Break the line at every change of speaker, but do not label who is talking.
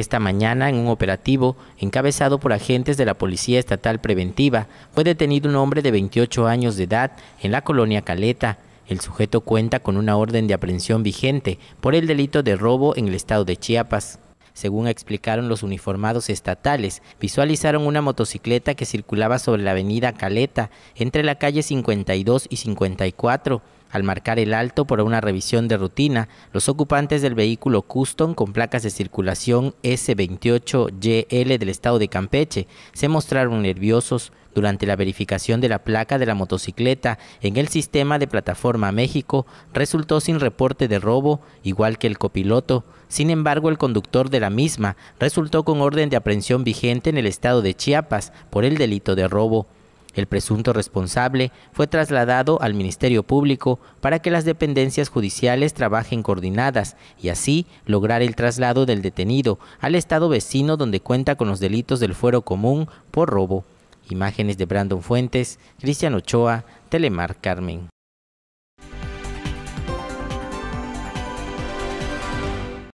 Esta mañana, en un operativo encabezado por agentes de la Policía Estatal Preventiva, fue detenido un hombre de 28 años de edad en la colonia Caleta. El sujeto cuenta con una orden de aprehensión vigente por el delito de robo en el estado de Chiapas. Según explicaron los uniformados estatales, visualizaron una motocicleta que circulaba sobre la avenida Caleta, entre la calle 52 y 54, al marcar el alto por una revisión de rutina, los ocupantes del vehículo custom con placas de circulación S28YL del estado de Campeche se mostraron nerviosos durante la verificación de la placa de la motocicleta en el sistema de plataforma México resultó sin reporte de robo, igual que el copiloto. Sin embargo, el conductor de la misma resultó con orden de aprehensión vigente en el estado de Chiapas por el delito de robo. El presunto responsable fue trasladado al Ministerio Público para que las dependencias judiciales trabajen coordinadas y así lograr el traslado del detenido al estado vecino donde cuenta con los delitos del fuero común por robo. Imágenes de Brandon Fuentes, Cristian Ochoa, Telemar Carmen.